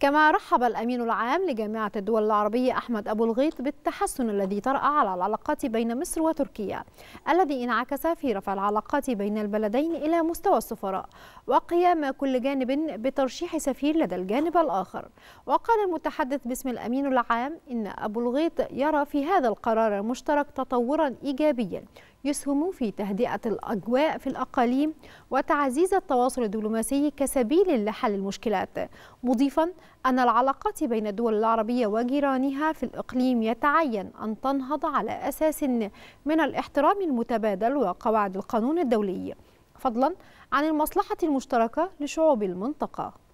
كما رحب الأمين العام لجامعة الدول العربية أحمد أبو الغيط بالتحسن الذي طرأ على العلاقات بين مصر وتركيا الذي انعكس في رفع العلاقات بين البلدين إلى مستوى السفراء وقيام كل جانب بترشيح سفير لدى الجانب الآخر وقال المتحدث باسم الأمين العام إن أبو الغيط يرى في هذا القرار المشترك تطورا إيجابيا يسهم في تهدئة الأجواء في الأقاليم وتعزيز التواصل الدبلوماسي كسبيل لحل المشكلات مضيفا أن العلاقات بين الدول العربية وجيرانها في الإقليم يتعين أن تنهض على أساس من الاحترام المتبادل وقواعد القانون الدولي فضلا عن المصلحة المشتركة لشعوب المنطقة